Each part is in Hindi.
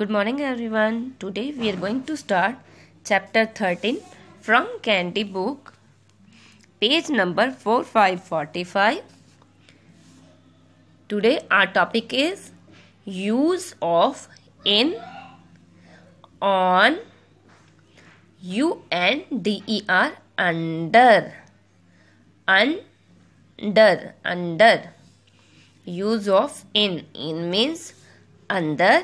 Good morning everyone. Today we are going to start chapter 13 from Candy book page number 4545. Today our topic is use of in on U N D E R under under under use of in in means under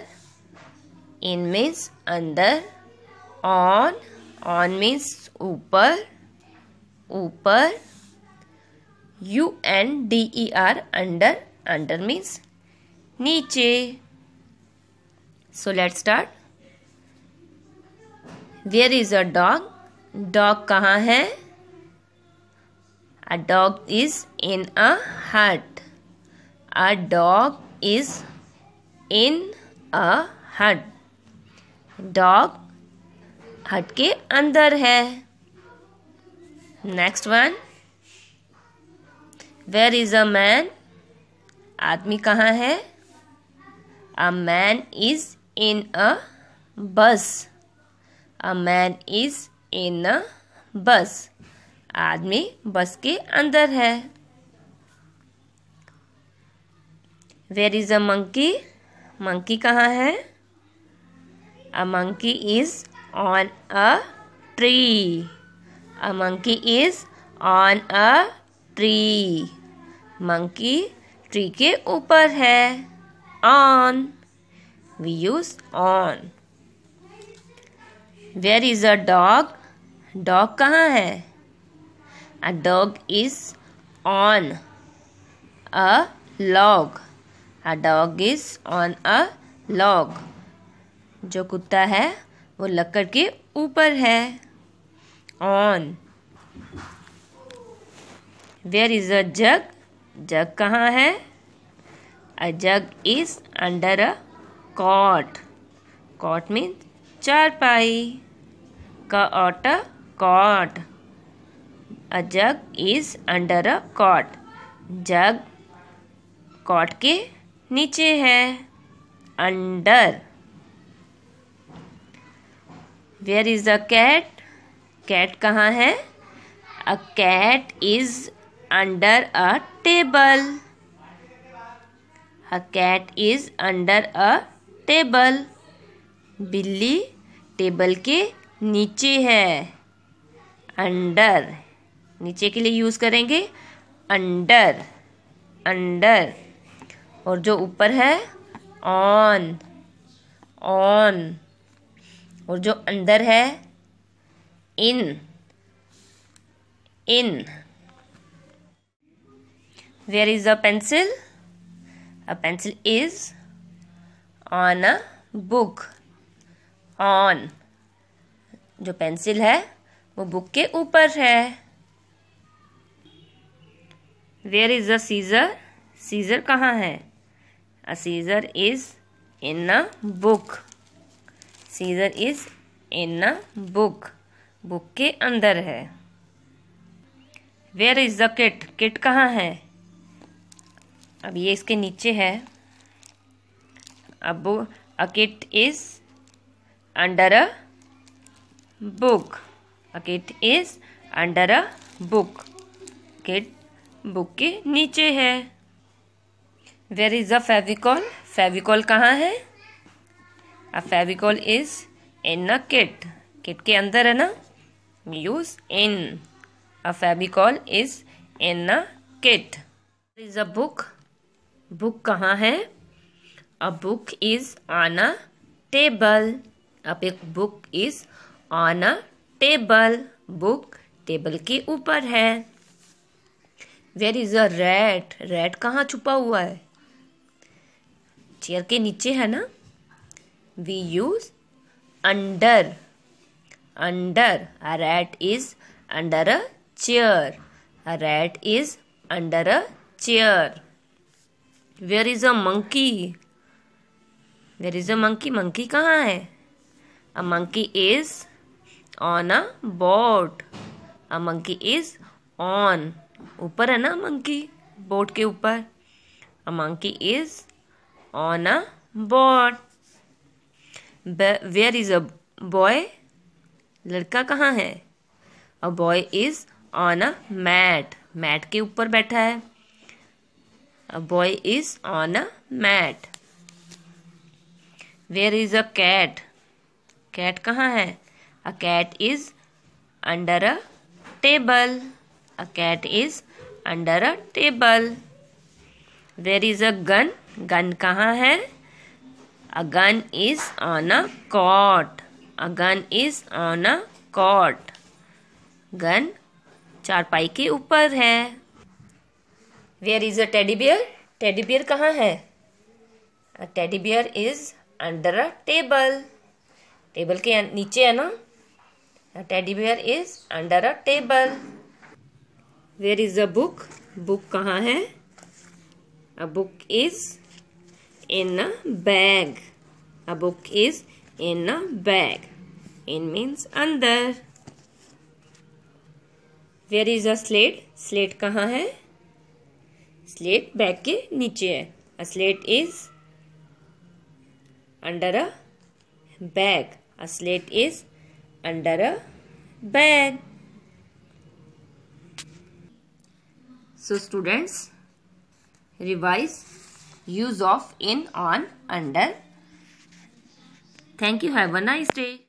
in means अंदर ऑन ऑन मीन्स ऊपर ऊपर U N D E R under under means नीचे so let start where is a dog dog कहाँ है अ डॉग इज इन अ हट अ डॉग इज इन अ हट डॉग हट के अंदर है next one where is a man आदमी कहाँ है अ मैन इज इन अ बस अ मैन इज इन अ बस आदमी बस के अंदर है where is a monkey monkey कहाँ है A monkey is on a tree. A monkey is on a tree. Monkey tree के ऊपर है on we use on where is a dog dog कहाँ है a dog is on a log a dog is on a log जो कुत्ता है वो लकड़ के ऊपर है on where is a jug jug कहाँ है a jug is under a cot cot mean चारपाई का ऑट a cot a jug is under a cot jug cot के नीचे है under where is a cat cat कहाँ है a cat is under a table a cat is under a table बिल्ली टेबल के नीचे है अंडर नीचे के लिए यूज़ करेंगे अंडर अंडर और जो ऊपर है ऑन ऑन और जो अंदर है in in where is a pencil a pencil is on a book on जो पेंसिल है वो बुक के ऊपर है where is a scissor scissor कहाँ है a scissor is in a book scissor is in a book book के अंदर है where is the kit kit कहाँ है अब ये इसके नीचे है अब a kit is under a book a kit is under a book kit book के नीचे है where is the Fevicol Fevicol कहाँ है a Fevicol is in a kit kit के अंदर है ना use in a Fevicol is in a kit is a book book कहाँ है a book is on a table अब एक book is on a table book table के ऊपर है where is a rat rat कहाँ छुपा हुआ है चेयर के नीचे है ना we use under under a rat is under a chair a rat is under a chair where is a monkey where is a monkey monkey kahan hai a monkey is on a boat a monkey is on ऊपर है ना मंकी बोट के ऊपर a monkey is on a boat where is a boy लड़का कहाँ है a boy is on a mat mat के ऊपर बैठा है a boy is on a mat where is a cat cat कहाँ है a cat is under a table a cat is under a table where is a gun gun कहाँ है A gun is on a cot. A gun is on a cot. Gun चारपाई के ऊपर है where is a teddy bear teddy bear कहाँ है teddy bear is under a table table के नीचे है ना teddy bear is under a table where is a book book कहाँ है a book is in a bag. A book is in a bag. In means andar Where is a slate? Slate कहाँ hai Slate bag ke niche hai A slate is under a bag. A slate is under a bag. So students, revise use of in on under thank you have a nice day